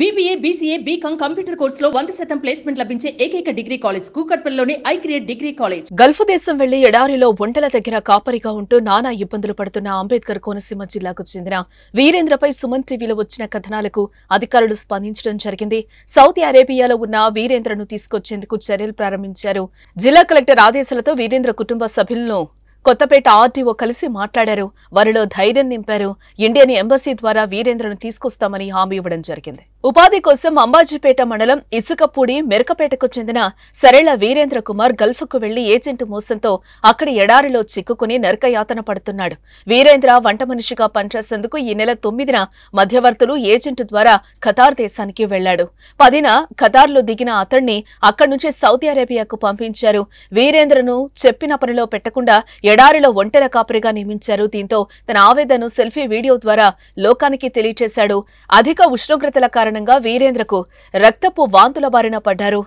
BBA BCA BCom computer కోర్సులో వంద శాతం ప్లేస్మెంట్ లభించే ఏకైక డిగ్రీ కాలేజ్ కూకట్పల్లిలోని I create degree college Gulf దేశం వెళ్లి ఎడారిలో ఒంటల దగ్గర కాపరిగా ఉంటూ నానా ఇబ్బందులు పడుతున్న అంబేద్కర్ కోనసీమ జిల్లాకు చెందిన వీరేంద్రపై సుమన్ టీవీలో వచ్చిన కథనాలకు అధికారులు స్పందించడం జరిగింది సౌదీ అరేబియాలో ఉన్న వీరేంద్రను తీసుకొచ్చేందుకు చర్యలు ప్రారంభించారు జిల్లా కలెక్టర్ ఆదేశాలతో వీరేంద్ర కుటుంబ సభ్యులను కొత్తపేట ఆర్టీఓ కలిసి మాట్లాడారు వారిలో ధైర్యం నింపారు ఇండియన్ ఎంబసీ ద్వారా వీరేంద్రను తీసుకొస్తామని హామీ ఇవ్వడం జరిగింది ఉపాధి కోసం అంబాజీపేట మండలం ఇసుకపూడి మెరకపేటకు చెందిన సరళ వీరేంద్ర కుమార్ గల్ఫ్కు వెళ్లి ఏజెంట్ మోసంతో అక్కడి ఎడారిలో చిక్కుకుని నరకయాతన పడుతున్నాడు వీరేంద్ర వంట మనిషిగా పనిచేసేందుకు ఈ నెల తొమ్మిదిన మధ్యవర్తులు ఏజెంట్ ద్వారా ఖతార్ దేశానికి వెళ్లాడు పదిన ఖతార్లో దిగిన అతణ్ణి అక్కడి నుంచి సౌదీ అరేబియాకు పంపించారు వీరేంద్రను చెప్పిన పనిలో పెట్టకుండా ఎడారిలో ఒంటెల కాపరిగా నియమించారు దీంతో తన ఆవేదనను సెల్ఫీ వీడియో ద్వారా లోకానికి తెలియజేశాడు అధిక ఉష్ణోగ్రతల కారణం కారణంగా వీరేంద్రకు రక్తపు వాంతుల బారిన పడ్డారు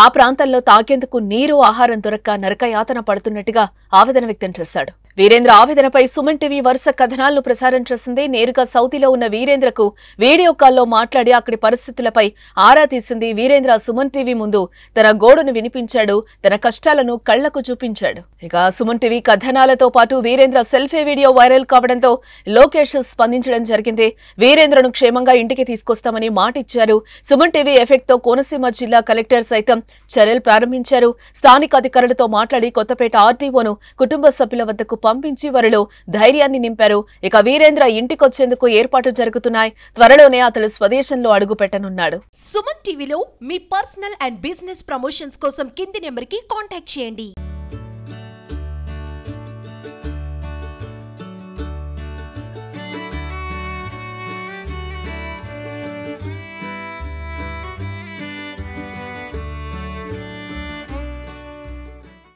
ఆ ప్రాంతంలో తాగేందుకు నీరు ఆహారం దొరక్క నరకయాతన పడుతున్నట్టుగా ఆవేదన వ్యక్తం చేశాడు వీరేంద్ర ఆవేదనపై సుమన్ టీవీ వరుస కథనాలను ప్రసారం చేసింది నేరుగా సౌదీలో ఉన్న వీరేంద్రకు వీడియో కాల్లో మాట్లాడి అక్కడి పరిస్థితులపై ఆరా తీసింది వీరేంద్ర సుమన్ టీవీ ముందు తన గోడును వినిపించాడు తన కష్టాలను కళ్లకు చూపించాడు ఇక సుమన్ టీవీ కథనాలతో పాటు వీరేంద్ర సెల్ఫీ వీడియో వైరల్ కావడంతో లోకేష్ స్పందించడం జరిగింది వీరేంద్రను క్షేమంగా ఇంటికి తీసుకొస్తామని మాటిచ్చారు సుమన్ టీవీ ఎఫెక్ట్ తో కోనసీమ జిల్లా కలెక్టర్ సైతం చర్యలు ప్రారంభించారు స్థానిక అధికారులతో మాట్లాడి కొత్తపేట ఆర్టీఓను కుటుంబ సభ్యుల వద్దకు పంపించి వారిలో ధైర్యాన్ని నింపారు ఇక వీరేంద్ర ఇంటికొచ్చేందుకు ఏర్పాట్లు జరుగుతున్నాయి త్వరలోనే అతడు స్వదేశంలో అడుగు పెట్టనున్నాడు సుమన్ టీవీలో మీ పర్సనల్ అండ్ బిజినెస్ ప్రమోషన్స్ కోసం కింది నెంబర్ కి కాంటాక్ట్ చేయండి